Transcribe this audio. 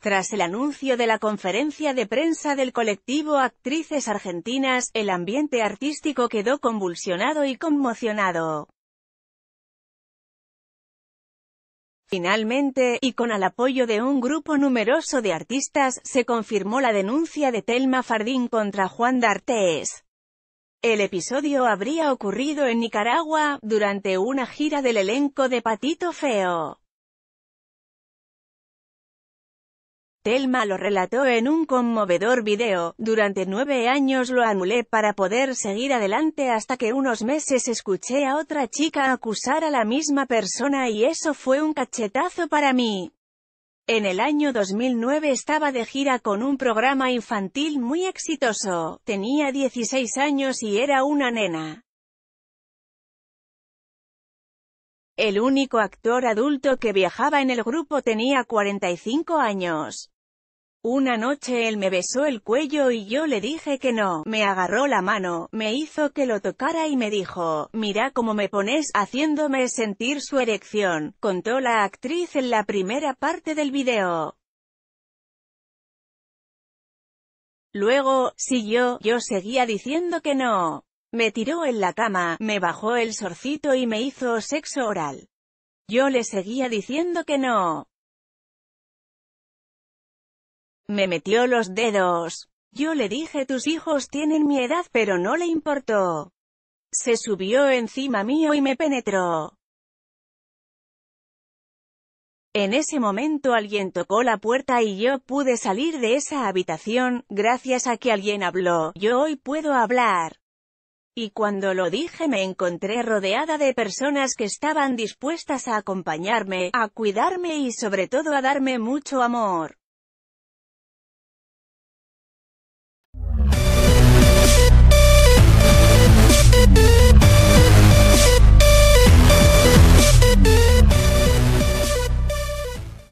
Tras el anuncio de la conferencia de prensa del colectivo Actrices Argentinas, el ambiente artístico quedó convulsionado y conmocionado. Finalmente, y con el apoyo de un grupo numeroso de artistas, se confirmó la denuncia de Telma Fardín contra Juan D'Artés. El episodio habría ocurrido en Nicaragua, durante una gira del elenco de Patito Feo. Elma lo relató en un conmovedor video, durante nueve años lo anulé para poder seguir adelante hasta que unos meses escuché a otra chica acusar a la misma persona y eso fue un cachetazo para mí. En el año 2009 estaba de gira con un programa infantil muy exitoso, tenía 16 años y era una nena. El único actor adulto que viajaba en el grupo tenía 45 años. Una noche él me besó el cuello y yo le dije que no, me agarró la mano, me hizo que lo tocara y me dijo, mira cómo me pones, haciéndome sentir su erección, contó la actriz en la primera parte del video. Luego, siguió, yo seguía diciendo que no. Me tiró en la cama, me bajó el sorcito y me hizo sexo oral. Yo le seguía diciendo que no. Me metió los dedos. Yo le dije tus hijos tienen mi edad pero no le importó. Se subió encima mío y me penetró. En ese momento alguien tocó la puerta y yo pude salir de esa habitación, gracias a que alguien habló, yo hoy puedo hablar. Y cuando lo dije me encontré rodeada de personas que estaban dispuestas a acompañarme, a cuidarme y sobre todo a darme mucho amor.